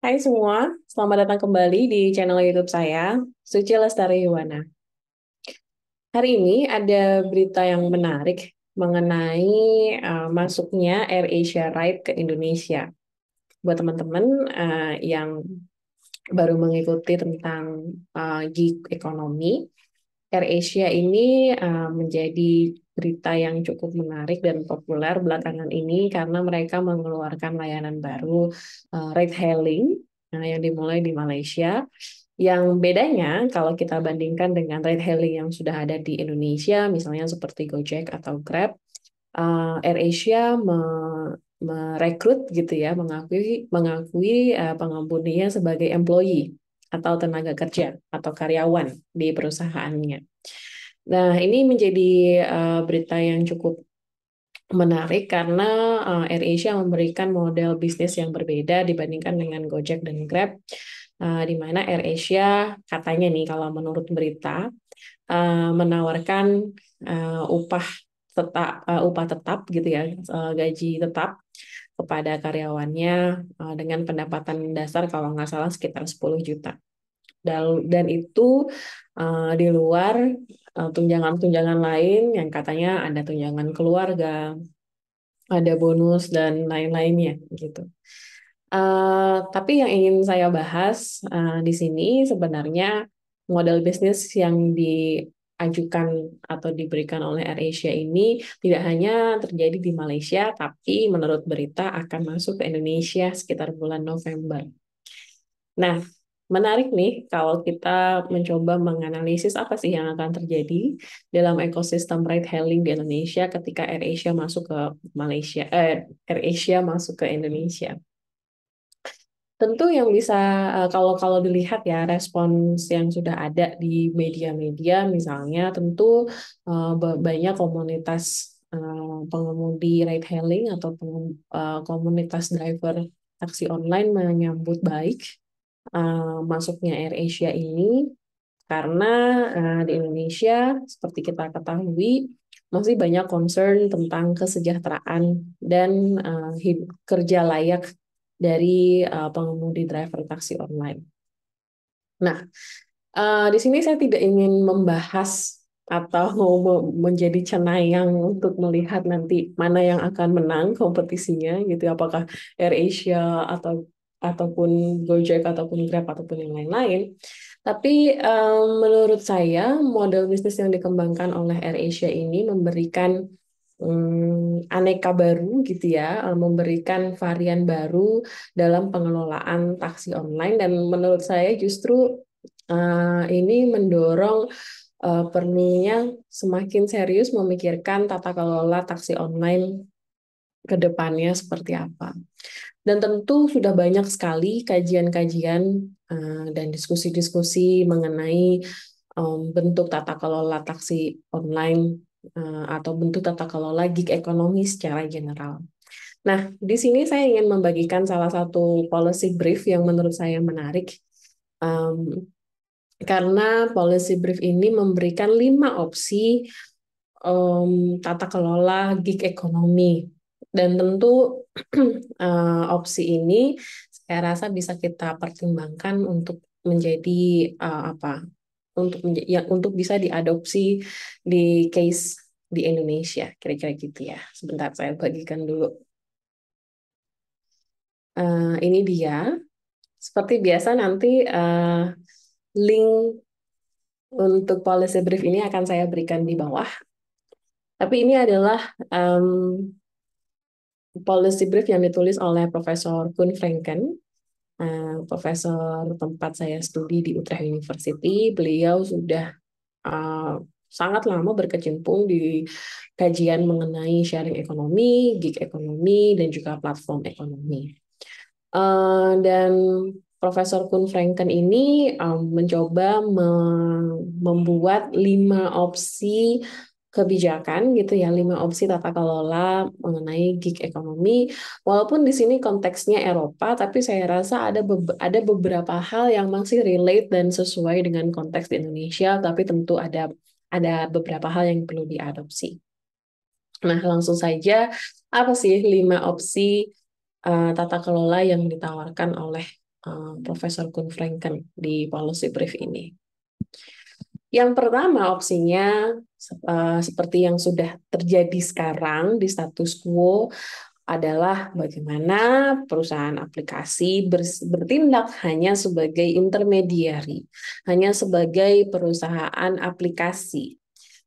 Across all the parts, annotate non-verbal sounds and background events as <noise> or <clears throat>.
Hai semua, selamat datang kembali di channel YouTube saya, Suci Lestari Yuwana. Hari ini ada berita yang menarik mengenai uh, masuknya Air Asia Ride ke Indonesia. Buat teman-teman uh, yang baru mengikuti tentang uh, gig ekonomi, Air Asia ini uh, menjadi berita yang cukup menarik dan populer belakangan ini karena mereka mengeluarkan layanan baru uh, ride hailing nah, yang dimulai di Malaysia. Yang bedanya kalau kita bandingkan dengan ride hailing yang sudah ada di Indonesia, misalnya seperti Gojek atau Grab, uh, eh, AirAsia me merekrut gitu ya, mengakui mengakui uh, sebagai employee atau tenaga kerja atau karyawan di perusahaannya. Nah, ini menjadi uh, berita yang cukup menarik karena uh, eh, AirAsia memberikan model bisnis yang berbeda dibandingkan dengan Gojek dan Grab, uh, di mana AirAsia katanya nih kalau menurut berita uh, menawarkan uh, upah tetap uh, upah tetap gitu ya uh, gaji tetap kepada karyawannya uh, dengan pendapatan dasar kalau nggak salah sekitar 10 juta dan dan itu uh, di luar Eh, tunjangan-tunjangan lain yang katanya ada tunjangan keluarga, ada bonus dan lain-lainnya gitu. Uh, tapi yang ingin saya bahas uh, di sini sebenarnya model bisnis yang diajukan atau diberikan oleh AirAsia ini tidak hanya terjadi di Malaysia, tapi menurut berita akan masuk ke Indonesia sekitar bulan November. Nah, menarik nih kalau kita mencoba menganalisis apa sih yang akan terjadi dalam ekosistem ride hailing di Indonesia ketika AirAsia masuk ke Malaysia, eh, AirAsia masuk ke Indonesia. Tentu yang bisa eh, kalau kalau dilihat ya respons yang sudah ada di media-media misalnya tentu eh, banyak komunitas eh, pengemudi ride hailing atau komunitas driver taksi online menyambut baik Eh, masuknya Air Asia ini karena eh, di Indonesia seperti kita ketahui masih banyak concern tentang kesejahteraan dan eh, kerja layak dari pengemudi driver taksi online. Nah, di sini saya tidak ingin membahas atau <laughs> menjadi cenayang untuk melihat nanti mana yang akan menang kompetisinya gitu apakah Air Asia atau ataupun Gojek ataupun Grab ataupun yang lain-lain. Tapi um, menurut saya model bisnis yang dikembangkan oleh AirAsia ini memberikan um, aneka baru gitu ya, eh, memberikan varian baru dalam pengelolaan taksi online dan menurut saya justru uh, ini mendorong uh, semakin serius memikirkan tata kelola taksi online ke depannya seperti apa. Dan tentu sudah banyak sekali kajian-kajian uh, dan diskusi-diskusi mengenai um, bentuk tata kelola taksi online uh, atau bentuk tata kelola gig ekonomi secara general. Nah, di sini saya ingin membagikan salah satu policy brief yang menurut saya menarik. Um, karena policy brief ini memberikan lima opsi um, tata kelola gig ekonomi dan tentu uh, <clears throat> opsi ini saya rasa bisa kita pertimbangkan untuk menjadi uh, apa? Untuk menja ya, untuk bisa diadopsi di case di Indonesia, kira-kira gitu ya. Sebentar saya bagikan dulu. Uh, ini dia. Seperti biasa nanti uh, link untuk policy brief ini akan saya berikan di bawah. Tapi ini adalah um, policy brief yang ditulis oleh Profesor Kun Franken, uh, profesor tempat saya studi di Utrecht University. Beliau sudah uh, sangat lama berkecimpung di kajian mengenai sharing ekonomi, gig ekonomi, dan juga platform ekonomi. Uh, dan Profesor Kun Franken ini um, mencoba me membuat lima opsi kebijakan gitu ya lima opsi tata kelola mengenai gig ekonomi walaupun di sini konteksnya Eropa tapi saya rasa ada be ada beberapa hal yang masih relate dan sesuai dengan konteks di Indonesia tapi tentu ada ada beberapa hal yang perlu diadopsi nah langsung saja apa sih lima opsi uh, tata kelola yang ditawarkan oleh uh, Profesor Kun Franken di policy brief ini yang pertama opsinya Eh, seperti yang sudah terjadi sekarang di status quo adalah bagaimana perusahaan aplikasi bertindak hanya sebagai intermediari, hanya sebagai perusahaan aplikasi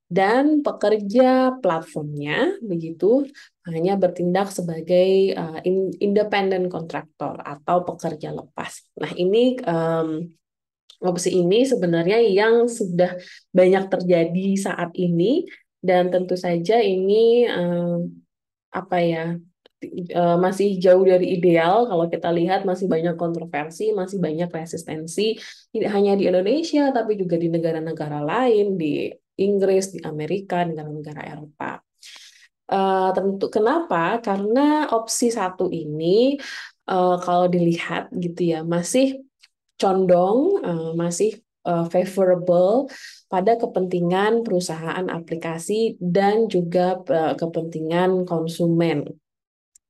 dan pekerja platformnya begitu hanya bertindak sebagai uh, independent contractor atau pekerja lepas. Nah, ini um, Opsi ini sebenarnya yang sudah banyak terjadi saat ini dan tentu saja ini uh, apa ya uh, masih jauh dari ideal kalau kita lihat masih banyak kontroversi, masih banyak resistensi tidak hanya di Indonesia tapi juga di negara-negara lain di Inggris, di Amerika, negara-negara Eropa. Uh, tentu kenapa? Karena opsi satu ini uh, kalau dilihat gitu ya masih condong uh, masih uh, favorable pada kepentingan perusahaan aplikasi dan juga uh, kepentingan konsumen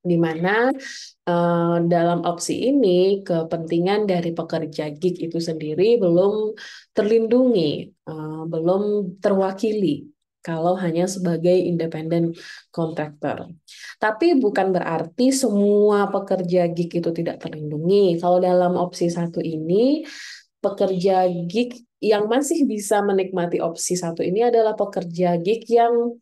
di mana uh, dalam opsi ini kepentingan dari pekerja gig itu sendiri belum terlindungi, uh, belum terwakili kalau hanya sebagai independent contractor. Tapi bukan berarti semua pekerja gig itu tidak terlindungi. Kalau dalam opsi satu ini, pekerja gig yang masih bisa menikmati opsi satu ini adalah pekerja gig yang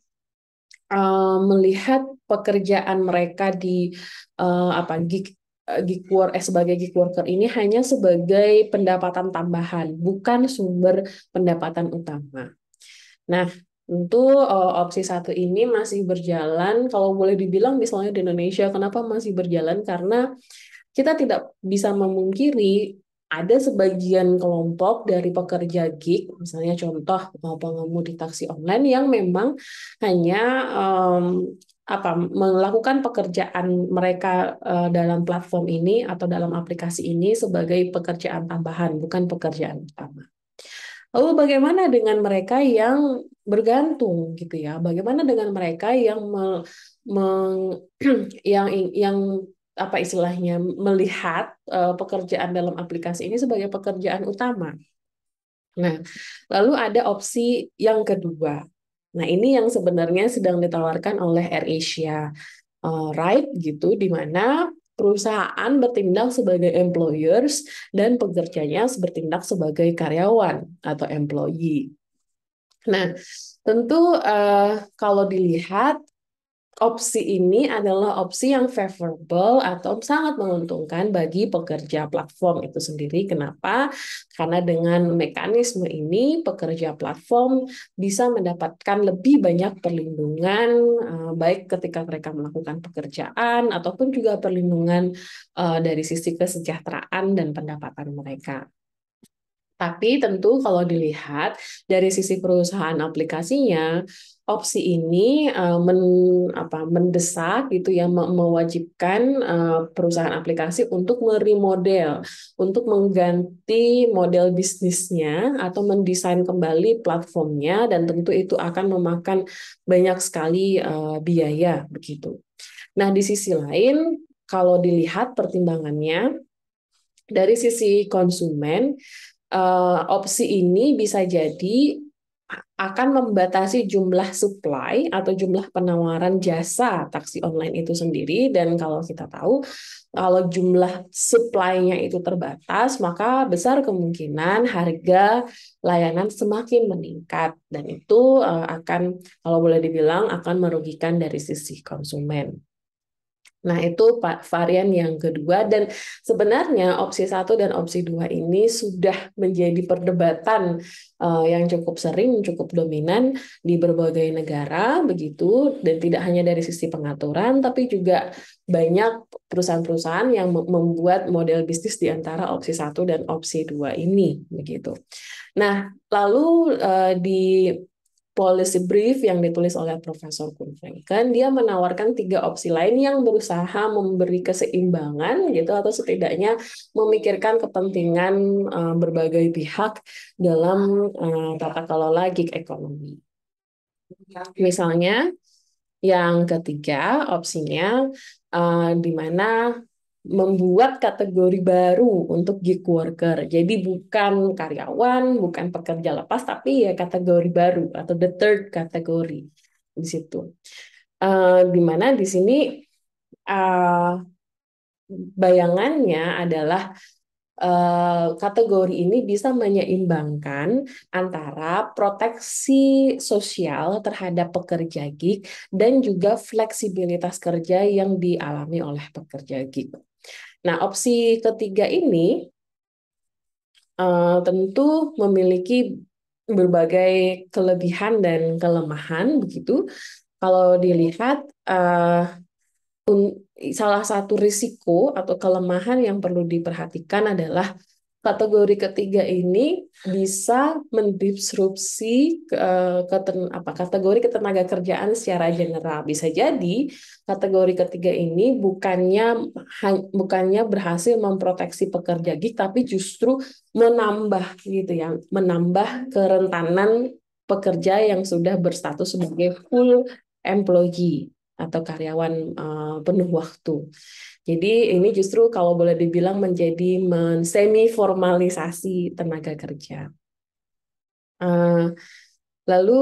uh, melihat pekerjaan mereka di uh, apa gig eh, gig work eh, sebagai gig worker ini hanya sebagai pendapatan tambahan, bukan sumber pendapatan utama. Nah, Tentu uh, opsi satu ini masih berjalan, kalau boleh dibilang misalnya di Indonesia, kenapa masih berjalan? Karena kita tidak bisa memungkiri ada sebagian kelompok dari pekerja gig, misalnya contoh pengemudi taksi online yang memang hanya um, apa melakukan pekerjaan mereka uh, dalam platform ini atau dalam aplikasi ini sebagai pekerjaan tambahan, bukan pekerjaan utama. Lalu bagaimana dengan mereka yang bergantung gitu ya. Bagaimana dengan mereka yang me, me, <clears throat> yang yang apa istilahnya melihat uh, pekerjaan dalam aplikasi ini sebagai pekerjaan utama. Nah, lalu ada opsi yang kedua. Nah, ini yang sebenarnya sedang ditawarkan oleh AirAsia uh, eh, Right gitu di mana perusahaan bertindak sebagai employers dan pekerjanya bertindak sebagai karyawan atau employee. Nah, tentu uh, kalau dilihat opsi ini adalah opsi yang favorable atau sangat menguntungkan bagi pekerja platform itu sendiri. Kenapa? Karena dengan mekanisme ini pekerja platform bisa mendapatkan lebih banyak perlindungan eh, baik ketika mereka melakukan pekerjaan ataupun juga perlindungan eh, dari sisi kesejahteraan dan pendapatan mereka. Tapi tentu kalau dilihat dari sisi perusahaan aplikasinya, opsi ini eh, men apa mendesak gitu yang mewajibkan eh, perusahaan aplikasi untuk meremodel, untuk mengganti model bisnisnya atau mendesain kembali platformnya dan tentu itu akan memakan banyak sekali eh, biaya begitu. Nah, di sisi lain kalau dilihat pertimbangannya dari sisi konsumen uh, opsi ini bisa jadi akan membatasi jumlah supply atau jumlah penawaran jasa taksi online itu sendiri dan kalau kita tahu kalau jumlah supply-nya itu terbatas maka besar kemungkinan harga layanan semakin meningkat dan itu eh, akan kalau boleh dibilang akan merugikan dari sisi konsumen. Nah, itu varian yang kedua dan sebenarnya opsi satu dan opsi dua ini sudah menjadi perdebatan uh, yang cukup sering, cukup dominan di berbagai negara begitu dan tidak hanya dari sisi pengaturan tapi juga banyak perusahaan-perusahaan yang membuat model bisnis di antara opsi satu dan opsi dua ini begitu. Nah, lalu uh, di policy brief yang ditulis oleh Profesor kan dia menawarkan tiga opsi lain yang berusaha memberi keseimbangan gitu atau setidaknya memikirkan kepentingan uh, berbagai pihak dalam uh, tata kelola gig ekonomi. Misalnya yang ketiga opsinya uh, di mana membuat kategori baru untuk gig worker. Jadi bukan karyawan, bukan pekerja lepas, tapi ya kategori baru atau the third kategori di situ. Uh, eh, dimana di sini uh, bayangannya adalah uh, kategori ini bisa menyeimbangkan antara proteksi sosial terhadap pekerja gig dan juga fleksibilitas kerja yang dialami oleh pekerja gig. Nah, opsi ketiga ini uh, tentu memiliki berbagai kelebihan dan kelemahan begitu. Kalau dilihat uh, salah satu risiko atau kelemahan yang perlu diperhatikan adalah kategori ketiga ini bisa mendisrupsi uh, apa kategori ketenaga kerjaan secara general. Bisa jadi kategori ketiga ini bukannya bukannya berhasil memproteksi pekerja gig tapi justru menambah gitu ya, menambah kerentanan pekerja yang sudah berstatus sebagai full employee atau karyawan uh, penuh waktu. Jadi ini justru kalau boleh dibilang menjadi men semi formalisasi tenaga kerja. Uh, lalu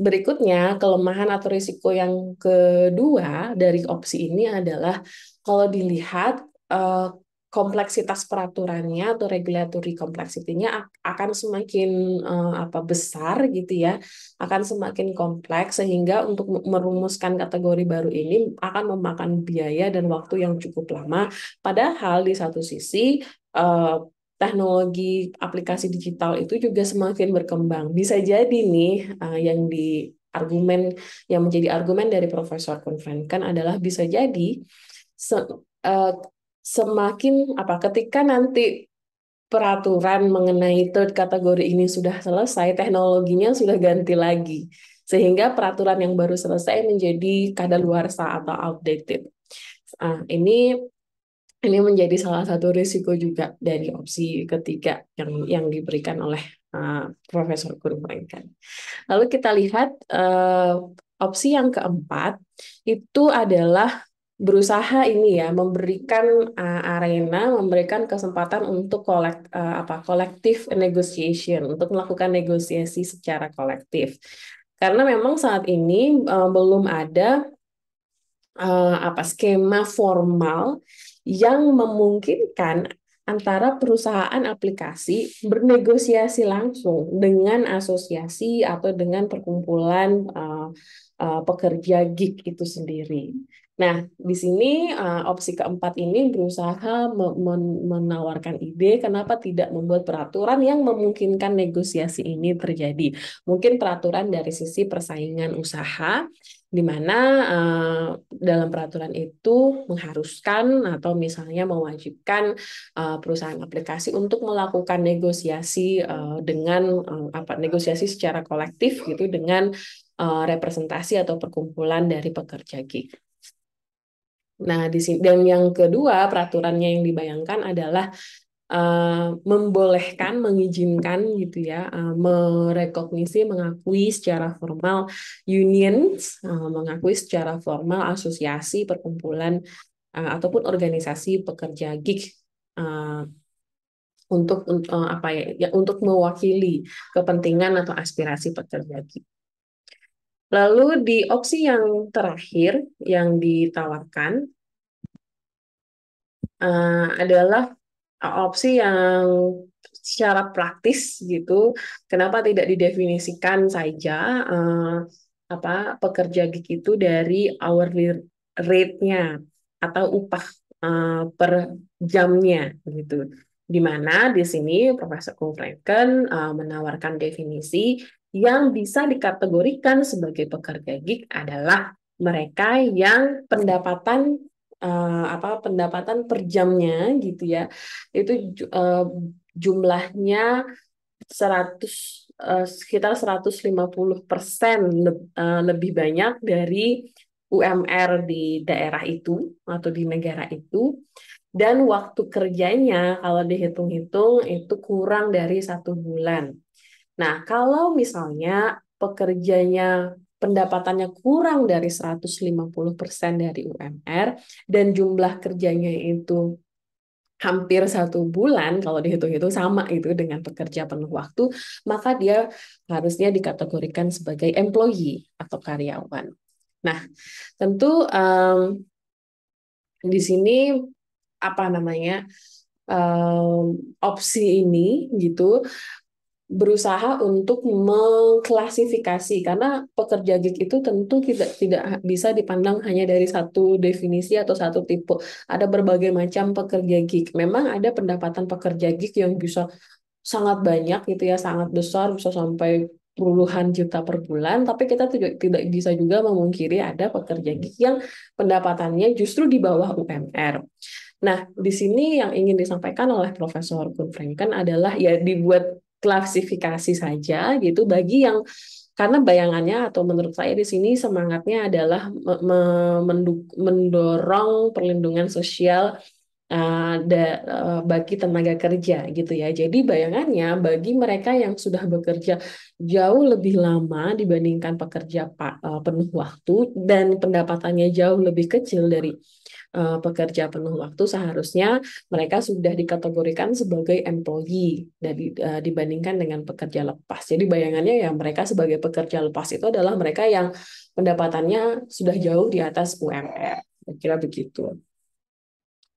berikutnya kelemahan atau risiko yang kedua dari opsi ini adalah kalau dilihat uh, kompleksitas peraturannya atau regulatory kompleksitinya akan semakin uh, apa besar gitu ya, akan semakin kompleks sehingga untuk merumuskan kategori baru ini akan memakan biaya dan waktu yang cukup lama. Padahal di satu sisi uh, teknologi aplikasi digital itu juga semakin berkembang. Bisa jadi nih uh, yang di argumen yang menjadi argumen dari Profesor Konvenkan adalah bisa jadi semakin apa ketika nanti peraturan mengenai third kategori ini sudah selesai, teknologinya sudah ganti lagi. Sehingga peraturan yang baru selesai menjadi luar sah atau outdated. Nah, ini ini menjadi salah satu risiko juga dari opsi ketiga yang yang diberikan oleh uh, Profesor Kurmrengkan. Lalu kita lihat uh, opsi yang keempat itu adalah berusaha ini ya memberikan uh, arena, memberikan kesempatan untuk kolek, uh, apa kolektif negotiation, untuk melakukan negosiasi secara kolektif. Karena memang saat ini uh, belum ada uh, apa skema formal yang memungkinkan antara perusahaan aplikasi bernegosiasi langsung dengan asosiasi atau dengan perkumpulan uh, uh, pekerja gig itu sendiri. Nah, di sini uh, opsi keempat ini berusaha men menawarkan ide kenapa tidak membuat peraturan yang memungkinkan negosiasi ini terjadi. Mungkin peraturan dari sisi persaingan usaha, di mana uh, dalam peraturan itu mengharuskan atau misalnya mewajibkan uh, perusahaan aplikasi untuk melakukan negosiasi uh, dengan uh, apa negosiasi secara kolektif gitu dengan uh, representasi atau perkumpulan dari pekerja gig. Nah, di sini dan yang kedua peraturannya yang dibayangkan adalah uh, membolehkan, mengizinkan gitu ya, uh, merekognisi, mengakui secara formal unions, uh, mengakui secara formal asosiasi, perkumpulan uh, ataupun organisasi pekerja gig uh, untuk uh, apa ya, ya untuk mewakili kepentingan atau aspirasi pekerja gig. Lalu di opsi yang terakhir yang ditawarkan uh, adalah opsi yang secara praktis gitu. Kenapa tidak didefinisikan saja uh, apa pekerja gig itu dari hourly rate-nya atau upah uh, per jamnya gitu. Di mana di sini Profesor Kufrenken uh, menawarkan definisi yang bisa dikategorikan sebagai pekerja gig adalah mereka yang pendapatan uh, apa pendapatan per jamnya gitu ya itu uh, jumlahnya 100 uh, eh, sekitar 150% le uh, lebih banyak dari UMR di daerah itu atau di negara itu dan waktu kerjanya kalau dihitung-hitung itu kurang dari satu bulan Nah, kalau misalnya pekerjanya pendapatannya kurang dari 150% dari UMR dan jumlah kerjanya itu hampir satu bulan kalau dihitung-hitung sama itu dengan pekerja penuh waktu, maka dia harusnya dikategorikan sebagai employee atau karyawan. Nah, tentu um, di sini apa namanya um, opsi ini gitu berusaha untuk mengklasifikasi karena pekerja gig itu tentu tidak tidak bisa dipandang hanya dari satu definisi atau satu tipe. Ada berbagai macam pekerja gig. Memang ada pendapatan pekerja gig yang bisa sangat banyak gitu ya, sangat besar bisa sampai puluhan juta per bulan, tapi kita tidak bisa juga memungkiri ada pekerja gig yang pendapatannya justru di bawah UMR. Nah, di sini yang ingin disampaikan oleh Profesor Kun Franken adalah ya dibuat klasifikasi saja gitu bagi yang karena bayangannya atau menurut saya di sini semangatnya adalah mendorong perlindungan sosial uh, uh, bagi tenaga kerja gitu ya. Jadi bayangannya bagi mereka yang sudah bekerja jauh lebih lama dibandingkan pekerja uh, penuh waktu dan pendapatannya jauh lebih kecil dari uh, pekerja penuh waktu seharusnya mereka sudah dikategorikan sebagai employee dari uh, dibandingkan dengan pekerja lepas. Jadi bayangannya ya mereka sebagai pekerja lepas itu adalah mereka yang pendapatannya sudah jauh di atas UMR. Kira kira begitu.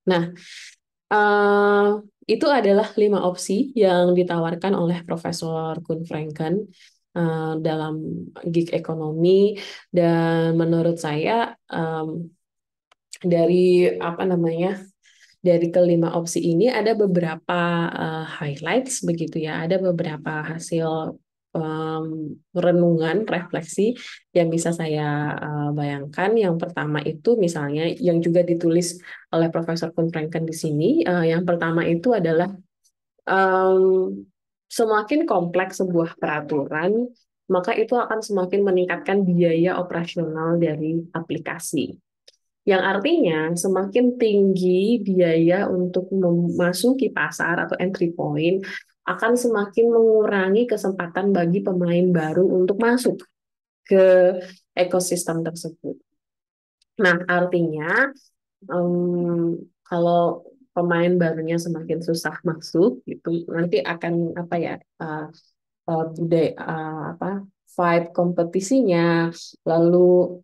Nah, uh, itu adalah lima opsi yang ditawarkan oleh Profesor Kun Franken uh, dalam gig ekonomi dan menurut saya um, dari apa namanya dari kelima opsi ini ada beberapa uh, highlights begitu ya, ada beberapa hasil um, renungan, refleksi yang bisa saya uh, bayangkan. Yang pertama itu misalnya yang juga ditulis oleh Profesor Franken di sini, uh, yang pertama itu adalah um, semakin kompleks sebuah peraturan, maka itu akan semakin meningkatkan biaya operasional dari aplikasi yang artinya semakin tinggi biaya untuk memasuki pasar atau entry point akan semakin mengurangi kesempatan bagi pemain baru untuk masuk ke ekosistem tersebut. Nah, artinya um, kalau pemain barunya semakin susah masuk itu nanti akan apa ya uh, eh, uh, eh, budaya uh, eh, apa vibe kompetisinya, lalu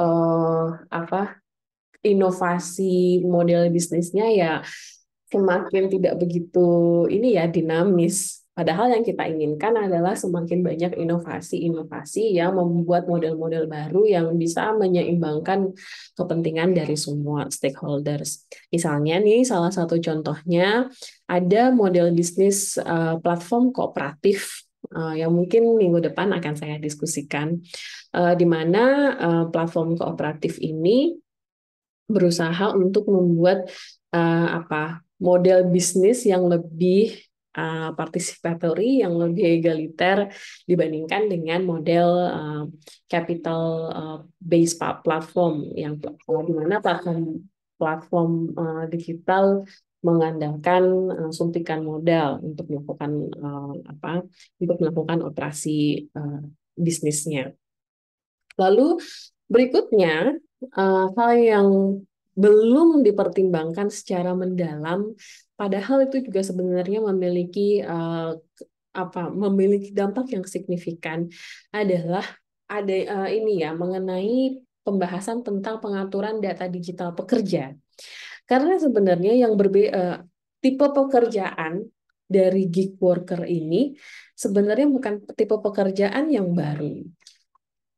uh, apa inovasi model bisnisnya ya semakin tidak begitu ini ya dinamis. Padahal yang kita inginkan adalah semakin banyak inovasi-inovasi yang membuat model-model baru yang bisa menyeimbangkan kepentingan dari semua stakeholders. Misalnya nih salah satu contohnya ada model bisnis uh, platform kooperatif uh, yang mungkin minggu depan akan saya diskusikan, uh, di mana uh, platform kooperatif ini berusaha untuk membuat uh, apa model bisnis yang lebih uh, participatory, yang lebih egaliter dibandingkan dengan model uh, capital uh, based platform yang di mana platform platform uh, digital mengandalkan uh, suntikan modal untuk melakukan uh, apa untuk melakukan operasi uh, bisnisnya. Lalu berikutnya uh, hal yang belum dipertimbangkan secara mendalam padahal itu juga sebenarnya memiliki uh, apa memiliki dampak yang signifikan adalah ada uh, ini ya mengenai pembahasan tentang pengaturan data digital pekerja. Karena sebenarnya yang berbeda eh, tipe pekerjaan dari gig worker ini sebenarnya bukan tipe pekerjaan yang baru.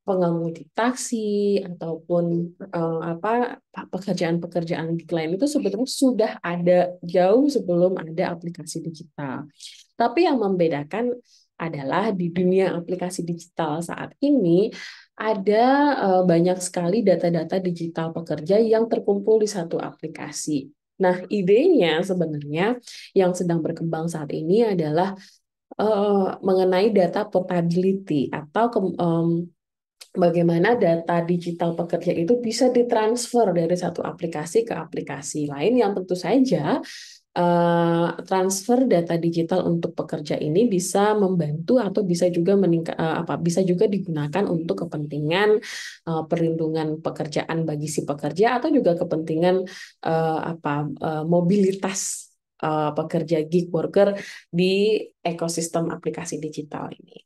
Pengemudi taksi ataupun uh, apa pekerjaan-pekerjaan gig lain itu sebetulnya sudah ada jauh sebelum ada aplikasi digital. Tapi yang membedakan adalah di dunia aplikasi digital saat ini ada uh, banyak sekali data-data digital pekerja yang terkumpul di satu aplikasi. Nah, idenya sebenarnya yang sedang berkembang saat ini adalah uh, mengenai data portability atau ke, um, bagaimana data digital pekerja itu bisa ditransfer dari satu aplikasi ke aplikasi lain yang tentu saja Eh, transfer data digital untuk pekerja ini bisa membantu atau bisa juga meningkat eh, apa bisa juga digunakan untuk kepentingan eh, perlindungan pekerjaan bagi si pekerja atau juga kepentingan apa mobilitas pekerja gig worker di ekosistem aplikasi digital ini.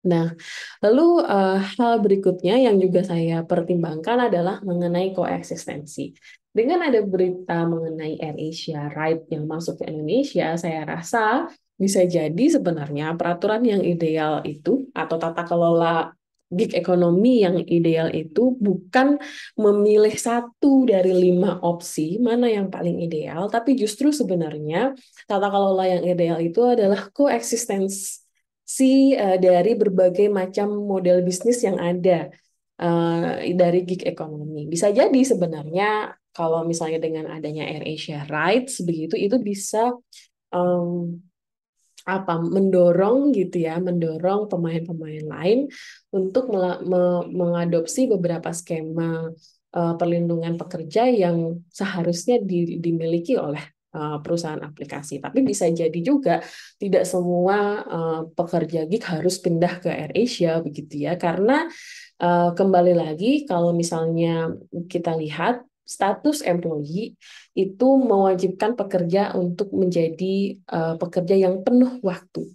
Nah, lalu uh, hal berikutnya yang juga saya pertimbangkan adalah mengenai koeksistensi. Dengan ada berita mengenai Asia Ride yang masuk ke Indonesia, saya rasa bisa jadi sebenarnya peraturan yang ideal itu atau tata kelola gig ekonomi yang ideal itu bukan memilih satu dari lima opsi mana yang paling ideal, tapi justru sebenarnya tata kelola yang ideal itu adalah koeksistensi uh, dari berbagai macam model bisnis yang ada eh, dari gig ekonomi. Bisa jadi sebenarnya kalau misalnya dengan adanya Air Asia Rights begitu itu bisa um, apa mendorong gitu ya mendorong pemain-pemain lain untuk me mengadopsi beberapa skema uh, perlindungan pekerja yang seharusnya di dimiliki oleh uh, perusahaan aplikasi tapi bisa jadi juga tidak semua uh, pekerja gig harus pindah ke Air Asia begitu ya karena uh, kembali lagi kalau misalnya kita lihat status employee itu mewajibkan pekerja untuk menjadi uh, pekerja yang penuh waktu.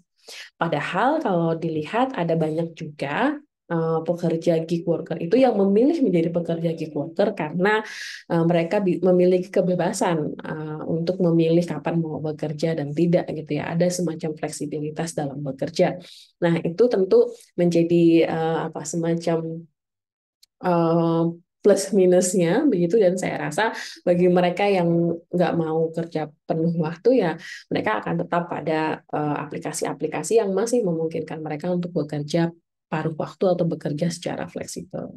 Padahal kalau dilihat ada banyak juga uh, pekerja gig worker itu yang memilih menjadi pekerja gig worker karena uh, mereka memiliki kebebasan uh, untuk memilih kapan mau bekerja dan tidak gitu ya. Ada semacam fleksibilitas dalam bekerja. Nah, itu tentu menjadi uh, apa semacam uh, plus minusnya begitu dan saya rasa bagi mereka yang nggak mau kerja penuh waktu ya mereka akan tetap pada eh, aplikasi-aplikasi uh, aplikasi -aplikasi yang masih memungkinkan mereka untuk bekerja paruh waktu atau bekerja secara fleksibel.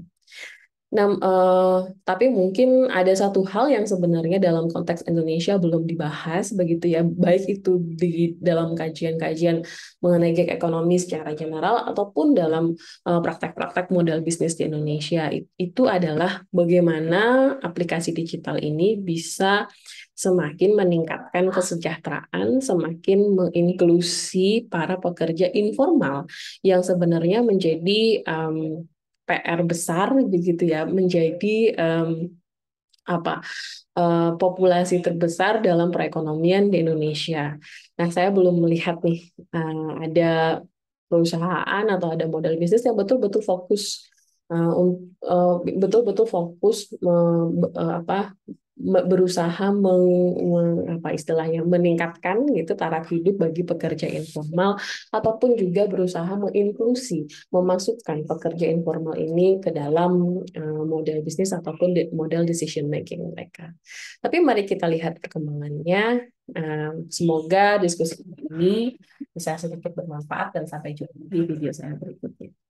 Nah, uh, tapi mungkin ada satu hal yang sebenarnya dalam konteks Indonesia belum dibahas begitu ya, baik itu di dalam kajian-kajian mengenai gig ekonomi secara general ataupun dalam eh, praktek-praktek uh, modal bisnis di Indonesia. Itu adalah bagaimana aplikasi digital ini bisa semakin meningkatkan kesejahteraan, semakin menginklusi para pekerja informal yang sebenarnya menjadi um, PR besar begitu ya menjadi um, apa uh, populasi terbesar dalam perekonomian di Indonesia. Nah, saya belum melihat nih uh, ada perusahaan atau ada model bisnis yang betul-betul fokus eh, betul-betul uh, uh, fokus fokus uh, apa berusaha meng, meng apa istilahnya meningkatkan gitu taraf hidup bagi pekerja informal ataupun juga berusaha menginklusi memasukkan pekerja informal ini ke dalam eh, model bisnis ataupun model decision making mereka. Tapi mari kita lihat perkembangannya. Eh, semoga diskusi ini bisa sedikit bermanfaat dan sampai jumpa di video saya berikutnya.